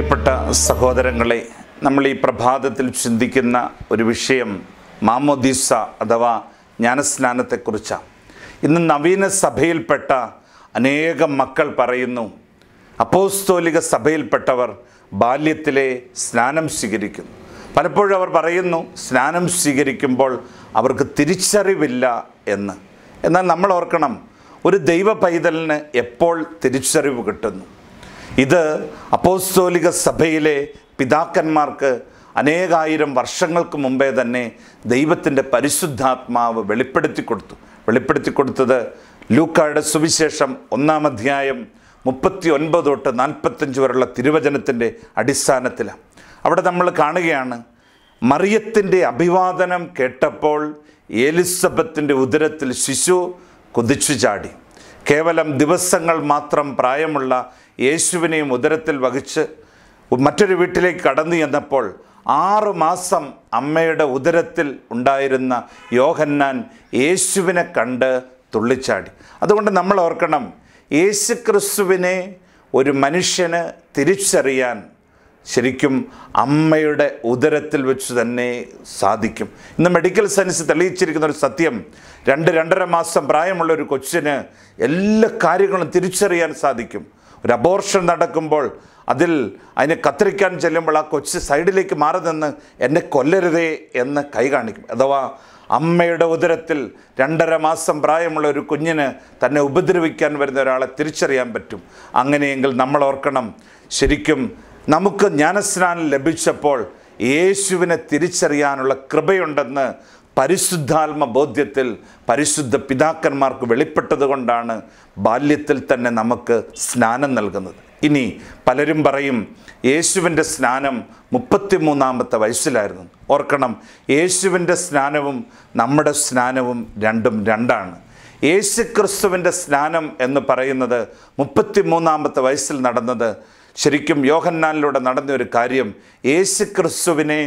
പ്രിയപ്പെട്ട സഹോദരങ്ങളെ നമ്മൾ ഈ പ്രഭാതത്തിൽ ചിന്തിക്കുന്ന ഒരു വിഷയം മാമോദീസ അഥവാ ജ്ഞാനസ്നാനത്തെക്കുറിച്ചാണ് ഇന്ന് നവീന സഭയിൽപ്പെട്ട അനേകം മക്കൾ പറയുന്നു അപ്പോസ്തോലിക സഭയിൽപ്പെട്ടവർ ബാല്യത്തിലെ സ്നാനം സ്വീകരിക്കുന്നു പലപ്പോഴും അവർ പറയുന്നു സ്നാനം സ്വീകരിക്കുമ്പോൾ അവർക്ക് തിരിച്ചറിവില്ല എന്ന് എന്നാൽ നമ്മൾ ഓർക്കണം ഒരു ദൈവ പൈതലിന് എപ്പോൾ തിരിച്ചറിവ് കിട്ടുന്നു ഇത് അപ്പോസ്തോലിക സഭയിലെ പിതാക്കന്മാർക്ക് അനേകായിരം വർഷങ്ങൾക്ക് മുമ്പേ തന്നെ ദൈവത്തിൻ്റെ പരിശുദ്ധാത്മാവ് വെളിപ്പെടുത്തി കൊടുത്തു വെളിപ്പെടുത്തി കൊടുത്തത് ലൂക്കായുടെ സുവിശേഷം ഒന്നാം അധ്യായം മുപ്പത്തി ഒൻപത് തൊട്ട് നാൽപ്പത്തഞ്ച് വരെയുള്ള തിരുവചനത്തിൻ്റെ അടിസ്ഥാനത്തിലാണ് അവിടെ നമ്മൾ കാണുകയാണ് മറിയത്തിൻ്റെ അഭിവാദനം കേട്ടപ്പോൾ ഏലിസബത്തിൻ്റെ ഉദരത്തിൽ ശിശു കുതിച്ചു ചാടി കേവലം ദിവസങ്ങൾ മാത്രം പ്രായമുള്ള യേശുവിനെയും ഉദരത്തിൽ വഹിച്ച് മറ്റൊരു വീട്ടിലേക്ക് കടന്നു ചെന്നപ്പോൾ ആറു മാസം അമ്മയുടെ ഉദരത്തിൽ ഉണ്ടായിരുന്ന യോഹന്നാൻ യേശുവിനെ കണ്ട് തുള്ളിച്ചാടി അതുകൊണ്ട് നമ്മൾ ഓർക്കണം ക്രിസ്തുവിനെ ഒരു മനുഷ്യന് തിരിച്ചറിയാൻ ശരിക്കും അമ്മയുടെ ഉദരത്തിൽ വെച്ച് തന്നെ സാധിക്കും ഇന്ന് മെഡിക്കൽ സയൻസ് തെളിയിച്ചിരിക്കുന്ന ഒരു സത്യം രണ്ട് രണ്ടര മാസം പ്രായമുള്ള ഒരു കൊച്ചിന് എല്ലാ കാര്യങ്ങളും തിരിച്ചറിയാൻ സാധിക്കും ഒരു അബോർഷൻ നടക്കുമ്പോൾ അതിൽ അതിനെ കത്തിരിക്കാൻ ചെല്ലുമ്പോൾ ആ കൊച്ച് സൈഡിലേക്ക് മാറി നിന്ന് എന്നെ കൊല്ലരുതേ എന്ന് കൈ കാണിക്കും അഥവാ അമ്മയുടെ ഉദരത്തിൽ രണ്ടര മാസം പ്രായമുള്ള ഒരു കുഞ്ഞിന് തന്നെ ഉപദ്രവിക്കാൻ വരുന്ന ഒരാളെ തിരിച്ചറിയാൻ പറ്റും അങ്ങനെയെങ്കിൽ നമ്മൾ ഓർക്കണം ശരിക്കും നമുക്ക് ജ്ഞാനസ്നാനം ലഭിച്ചപ്പോൾ യേശുവിനെ തിരിച്ചറിയാനുള്ള കൃപയുണ്ടെന്ന് പരിശുദ്ധാത്മ ബോധ്യത്തിൽ പരിശുദ്ധ പിതാക്കന്മാർക്ക് കൊണ്ടാണ് ബാല്യത്തിൽ തന്നെ നമുക്ക് സ്നാനം നൽകുന്നത് ഇനി പലരും പറയും യേശുവിൻ്റെ സ്നാനം മുപ്പത്തിമൂന്നാമത്തെ വയസ്സിലായിരുന്നു ഓർക്കണം യേശുവിൻ്റെ സ്നാനവും നമ്മുടെ സ്നാനവും രണ്ടും രണ്ടാണ് ക്രിസ്തുവിൻ്റെ സ്നാനം എന്ന് പറയുന്നത് മുപ്പത്തിമൂന്നാമത്തെ വയസ്സിൽ നടന്നത് ശരിക്കും യോഹന്നാനിലൂടെ നടന്ന ഒരു കാര്യം യേശുക്രിസ്തുവിനെ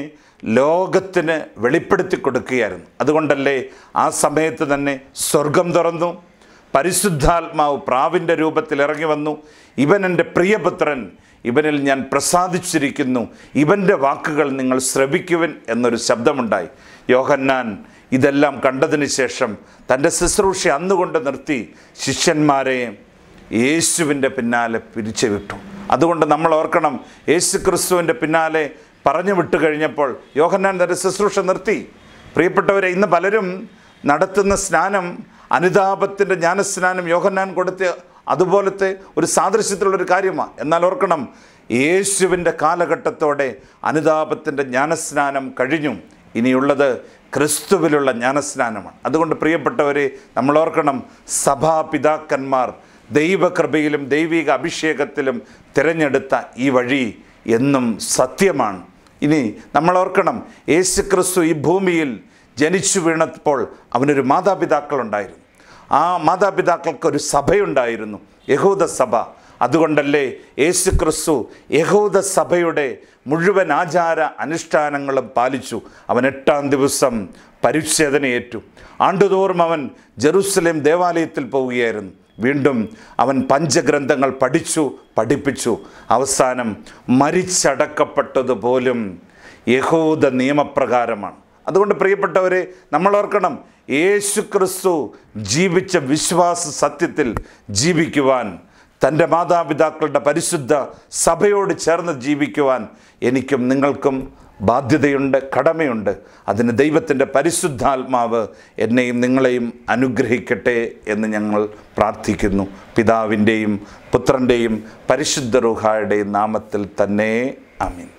ലോകത്തിന് വെളിപ്പെടുത്തി കൊടുക്കുകയായിരുന്നു അതുകൊണ്ടല്ലേ ആ സമയത്ത് തന്നെ സ്വർഗം തുറന്നു പരിശുദ്ധാത്മാവ് പ്രാവിൻ്റെ രൂപത്തിൽ ഇറങ്ങി വന്നു ഇവൻ എൻ്റെ പ്രിയപുത്രൻ ഇവനിൽ ഞാൻ പ്രസാദിച്ചിരിക്കുന്നു ഇവൻ്റെ വാക്കുകൾ നിങ്ങൾ ശ്രവിക്കുവൻ എന്നൊരു ശബ്ദമുണ്ടായി യോഹന്നാൻ ഇതെല്ലാം കണ്ടതിന് ശേഷം തൻ്റെ ശുശ്രൂഷ അന്നുകൊണ്ട് നിർത്തി ശിഷ്യന്മാരെ യേശുവിൻ്റെ പിന്നാലെ പിരിച്ചു വിട്ടു അതുകൊണ്ട് നമ്മൾ ഓർക്കണം യേശു ക്രിസ്തുവിൻ്റെ പിന്നാലെ പറഞ്ഞു വിട്ടു കഴിഞ്ഞപ്പോൾ യോഹന്നാൻ തൻ്റെ ശുശ്രൂഷ നിർത്തി പ്രിയപ്പെട്ടവരെ ഇന്ന് പലരും നടത്തുന്ന സ്നാനം അനുതാപത്തിൻ്റെ ജ്ഞാനസ്നാനം യോഹന്നാൻ കൊടുത്ത അതുപോലത്തെ ഒരു സാദൃശ്യത്തിലുള്ളൊരു കാര്യമാണ് എന്നാൽ ഓർക്കണം യേശുവിൻ്റെ കാലഘട്ടത്തോടെ അനുതാപത്തിൻ്റെ ജ്ഞാനസ്നാനം കഴിഞ്ഞു ഇനിയുള്ളത് ക്രിസ്തുവിലുള്ള ജ്ഞാനസ്നാനമാണ് അതുകൊണ്ട് പ്രിയപ്പെട്ടവരെ നമ്മൾ ഓർക്കണം സഭാപിതാക്കന്മാർ ദൈവകൃപയിലും ദൈവിക അഭിഷേകത്തിലും തിരഞ്ഞെടുത്ത ഈ വഴി എന്നും സത്യമാണ് ഇനി നമ്മൾ ഓർക്കണം യേശു ക്രിസ്തു ഈ ഭൂമിയിൽ ജനിച്ചു വീണപ്പോൾ അവനൊരു മാതാപിതാക്കളുണ്ടായിരുന്നു ആ മാതാപിതാക്കൾക്കൊരു സഭയുണ്ടായിരുന്നു യഹൂദ സഭ അതുകൊണ്ടല്ലേ യേശു ക്രിസ്തു യഹൂദ സഭയുടെ മുഴുവൻ ആചാര അനുഷ്ഠാനങ്ങളും പാലിച്ചു അവൻ എട്ടാം ദിവസം പരിച്ഛേദനയേറ്റു ആണ്ടുതോറും അവൻ ജെറുസലേം ദേവാലയത്തിൽ പോവുകയായിരുന്നു വീണ്ടും അവൻ പഞ്ചഗ്രന്ഥങ്ങൾ പഠിച്ചു പഠിപ്പിച്ചു അവസാനം മരിച്ചടക്കപ്പെട്ടതുപോലും യഹൂദ നിയമപ്രകാരമാണ് അതുകൊണ്ട് പ്രിയപ്പെട്ടവരെ നമ്മൾ ഓർക്കണം യേശു ക്രിസ്തു ജീവിച്ച വിശ്വാസ സത്യത്തിൽ ജീവിക്കുവാൻ തൻ്റെ മാതാപിതാക്കളുടെ പരിശുദ്ധ സഭയോട് ചേർന്ന് ജീവിക്കുവാൻ എനിക്കും നിങ്ങൾക്കും ബാധ്യതയുണ്ട് കടമയുണ്ട് അതിന് ദൈവത്തിൻ്റെ പരിശുദ്ധാത്മാവ് എന്നെയും നിങ്ങളെയും അനുഗ്രഹിക്കട്ടെ എന്ന് ഞങ്ങൾ പ്രാർത്ഥിക്കുന്നു പിതാവിൻ്റെയും പുത്രൻ്റെയും പരിശുദ്ധ റുഹായുടെയും നാമത്തിൽ തന്നെ അമീൻ